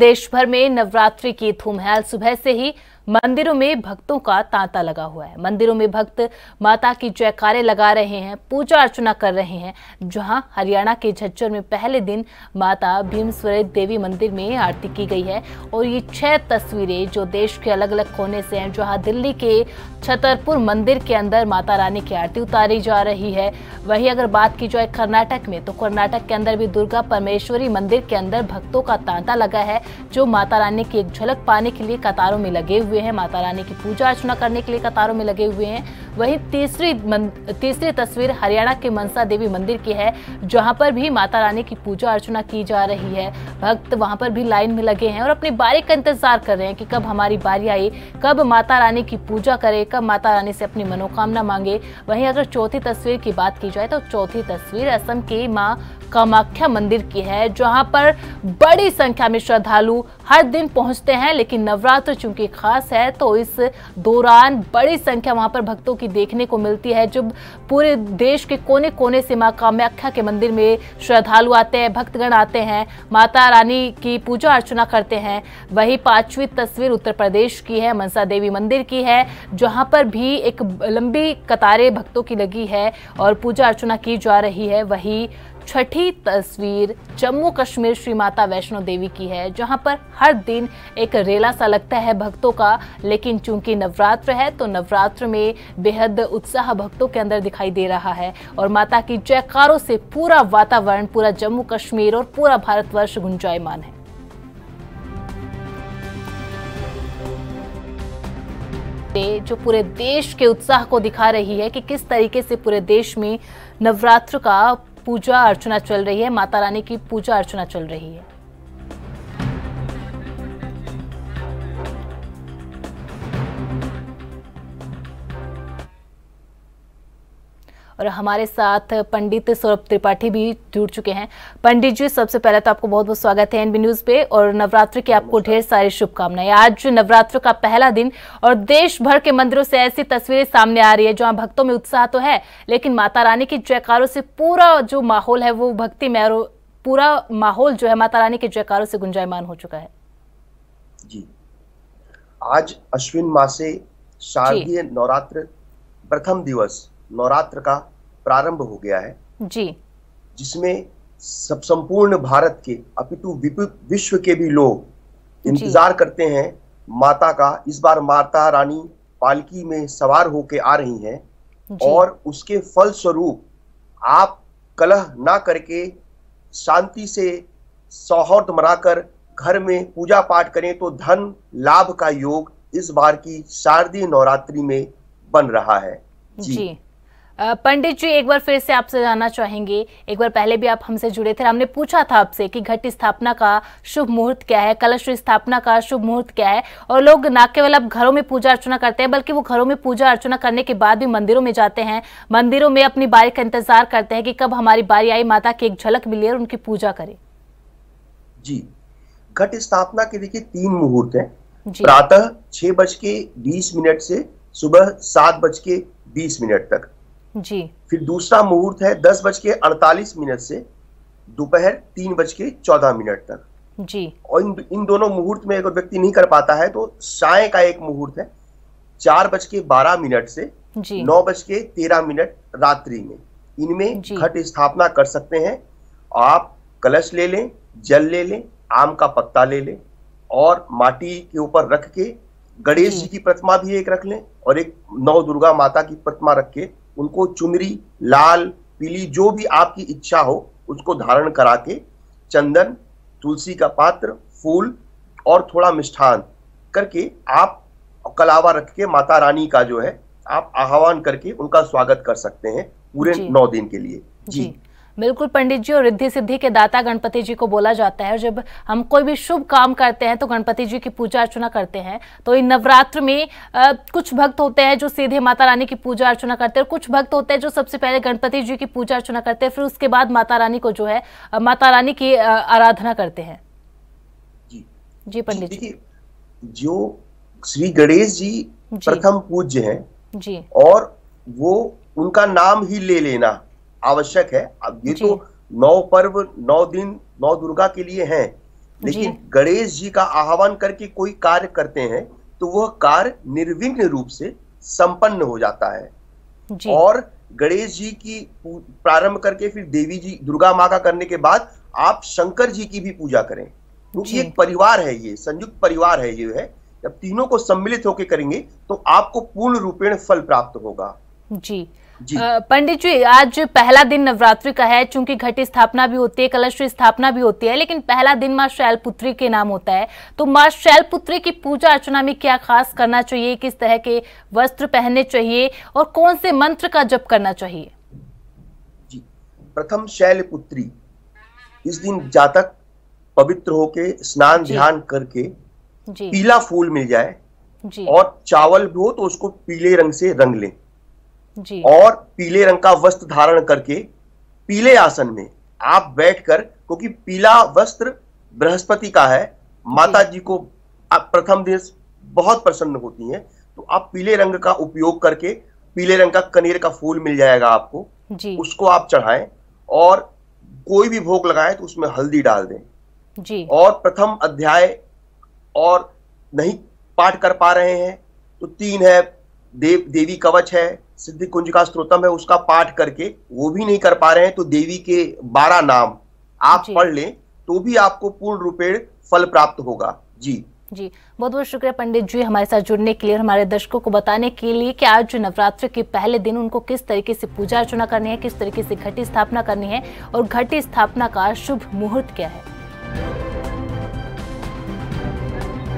देश भर में नवरात्रि की धूम है सुबह से ही मंदिरों में भक्तों का तांता लगा हुआ है मंदिरों में भक्त माता की जयकारे लगा रहे हैं पूजा अर्चना कर रहे हैं जहां हरियाणा के झज्जर में पहले दिन माता भीमस्वर देवी मंदिर में आरती की गई है और ये छह तस्वीरें जो देश के अलग अलग कोने से हैं जहां दिल्ली के छतरपुर मंदिर के अंदर माता रानी की आरती उतारी जा रही है वही अगर बात की जाए कर्नाटक में तो कर्नाटक के अंदर भी दुर्गा परमेश्वरी मंदिर के अंदर भक्तों का तांता लगा है जो माता रानी की एक झलक पाने के लिए कतारों में लगे हुए हुए हैं माता रानी की पूजा अर्चना करने के लिए कतारों में लगे हुए हैं वहीं तीसरी तीसरी तस्वीर हरियाणा के मनसा देवी मंदिर की है जहां पर भी माता रानी की पूजा अर्चना की जा रही है भक्त वहां पर भी लाइन में लगे हैं और अपनी बारी का इंतजार कर रहे हैं कि कब हमारी बारी आई कब माता रानी की पूजा करे कब माता रानी से अपनी मनोकामना मांगे वहीं अगर चौथी तस्वीर की बात की जाए तो चौथी तस्वीर असम की माँ कामाख्या मंदिर की है जहां पर बड़ी संख्या में श्रद्धालु हर दिन पहुंचते हैं लेकिन नवरात्र चूंकि खास है तो इस दौरान बड़ी संख्या वहां पर भक्तों की देखने को मिलती है जब पूरे देश के कोने कोने से माँ कामाख्या के मंदिर में श्रद्धालु आते हैं भक्तगण आते हैं माता रानी की पूजा अर्चना करते हैं वही पांचवी तस्वीर उत्तर प्रदेश की है मनसा देवी मंदिर की है जहाँ पर भी एक लंबी कतारें भक्तों की लगी है और पूजा अर्चना की जा रही है वही छठी तस्वीर जम्मू कश्मीर श्री माता वैष्णो देवी की है जहां पर हर दिन एक रेला सा लगता है भक्तों का लेकिन चूंकि नवरात्र है तो नवरात्र में बेहद उत्साह भक्तों के अंदर दिखाई दे रहा है और माता की जयकारों से पूरा वातावरण पूरा जम्मू कश्मीर और पूरा भारतवर्ष गुंजायमान है जो पूरे देश के उत्साह को दिखा रही है कि किस तरीके से पूरे देश में नवरात्र का पूजा अर्चना चल रही है माता रानी की पूजा अर्चना चल रही है और हमारे साथ पंडित सौरभ त्रिपाठी भी जुड़ चुके हैं पंडित जी सबसे पहले तो आपको बहुत बहुत स्वागत है एनबी न्यूज़ पे और नवरात्र की आपको ढेर सारी शुभकामनाएं आज नवरात्र का पहला दिन और देश भर के मंदिरों से ऐसी तस्वीरें सामने आ रही है जहाँ भक्तों में उत्साह तो है लेकिन माता रानी की जयकारों से पूरा जो माहौल है वो भक्ति और पूरा माहौल जो है माता रानी के जयकारों से गुंजायमान हो चुका है जी आज अश्विन मासे शारदीय नवरात्र प्रथम दिवस नवरात्र का प्रारंभ हो गया है जी जिसमें सब संपूर्ण भारत के अपितु विश्व के भी लोग इंतजार करते हैं माता का इस बार माता रानी पालकी में सवार होके आ रही हैं और उसके फल स्वरूप आप कलह ना करके शांति से सौहार्द मनाकर घर में पूजा पाठ करें तो धन लाभ का योग इस बार की शारदीय नवरात्रि में बन रहा है जी, जी। पंडित जी एक बार फिर से आपसे जानना चाहेंगे एक बार पहले भी आप हमसे जुड़े थे हमने पूछा था आपसे कि घट स्थापना का शुभ मुहूर्त क्या है कलश स्थापना का शुभ मुहूर्त क्या है और लोग ना केवल अब घरों में पूजा अर्चना करते हैं बल्कि वो घरों में पूजा अर्चना करने के बाद भी मंदिरों में जाते हैं मंदिरों में अपनी बारी का इंतजार करते हैं कि कब हमारी बारी आई माता की एक झलक मिली और उनकी पूजा करे जी घट स्थापना के देखिए तीन मुहूर्त है प्रातः छह बज के बीस मिनट से सुबह सात बज के बीस मिनट तक जी फिर दूसरा मुहूर्त है दस बज के अड़तालीस मिनट से दोपहर तीन बज के चौदह मिनट तक जी और इन इन दोनों मुहूर्त में अगर व्यक्ति नहीं कर पाता है तो साय का एक मुहूर्त है चार बज के बारह मिनट से जी नौ बज के तेरह मिनट रात्रि में इनमें घट स्थापना कर सकते हैं आप कलश ले लें जल ले लें आम का पत्ता ले लें और माटी के ऊपर रख के गणेश जी की प्रतिमा भी एक रख लें और एक नव दुर्गा माता की प्रतिमा रख के उनको चुनरी लाल पीली जो भी आपकी इच्छा हो उसको धारण करा के चंदन तुलसी का पात्र फूल और थोड़ा मिष्ठान करके आप कलावा रख के माता रानी का जो है आप आह्वान करके उनका स्वागत कर सकते हैं पूरे नौ दिन के लिए जी, जी। बिल्कुल पंडित जी और रिद्धि सिद्धि के दाता गणपति जी को बोला जाता है जब हम कोई भी शुभ काम करते हैं तो गणपति जी की पूजा अर्चना करते हैं तो इन नवरात्र में आ, कुछ भक्त होते हैं जो सीधे माता रानी की पूजा अर्चना करते हैं और कुछ भक्त होते हैं जो सबसे पहले गणपति जी की पूजा अर्चना करते हैं फिर उसके बाद माता रानी को जो है माता रानी की आराधना करते हैं जी, जी पंडित जी जो श्री गणेश जी, प्रथम पूज्य हैं जी और वो उनका नाम ही ले लेना आवश्यक है अब ये तो नौ पर्व नौ दिन नौ दुर्गा के लिए है लेकिन गणेश जी का आह्वान करके कोई कार्य करते हैं तो वह कार्य निर्विघ्न रूप से संपन्न हो जाता है और गणेश जी की प्रारंभ करके फिर देवी जी दुर्गा माँ का करने के बाद आप शंकर जी की भी पूजा करें क्योंकि एक परिवार है ये संयुक्त परिवार है ये है जब तीनों को सम्मिलित होकर करेंगे तो आपको पूर्ण रूपेण फल प्राप्त होगा जी पंडित जी आज पहला दिन नवरात्रि का है चूंकि घटी स्थापना भी होती है कलश स्थापना भी होती है लेकिन पहला दिन माँ शैलपुत्री के नाम होता है तो माँ शैलपुत्री की पूजा अर्चना में क्या खास करना चाहिए किस तरह के वस्त्र पहनने चाहिए और कौन से मंत्र का जप करना चाहिए जी प्रथम शैलपुत्री इस दिन जातक पवित्र होके स्नान ध्यान करके पीला फूल मिल जाए जी। और चावल भी हो तो उसको पीले रंग से रंग लें जी। और पीले रंग का वस्त्र धारण करके पीले आसन में आप बैठकर क्योंकि पीला वस्त्र बृहस्पति का है माता जी को प्रथम दिन बहुत प्रसन्न होती है तो आप पीले रंग का उपयोग करके पीले रंग का कनेर का फूल मिल जाएगा आपको जी। उसको आप चढ़ाएं और कोई भी भोग लगाए तो उसमें हल्दी डाल दें जी। और प्रथम अध्याय और नहीं पाठ कर पा रहे हैं तो तीन है देव देवी कवच है सिद्धि कुंज का स्त्रोतम है उसका पाठ करके वो भी नहीं कर पा रहे हैं तो देवी के बारह नाम आप पढ़ लें तो भी आपको पूर्ण रूपेण फल प्राप्त होगा जी जी बहुत बहुत शुक्रिया पंडित जी हमारे साथ जुड़ने के लिए और हमारे दर्शकों को बताने के लिए कि आज जो नवरात्र के पहले दिन उनको किस तरीके से पूजा अर्चना करनी है किस तरीके से घटी स्थापना करनी है और घटी स्थापना का शुभ मुहूर्त क्या है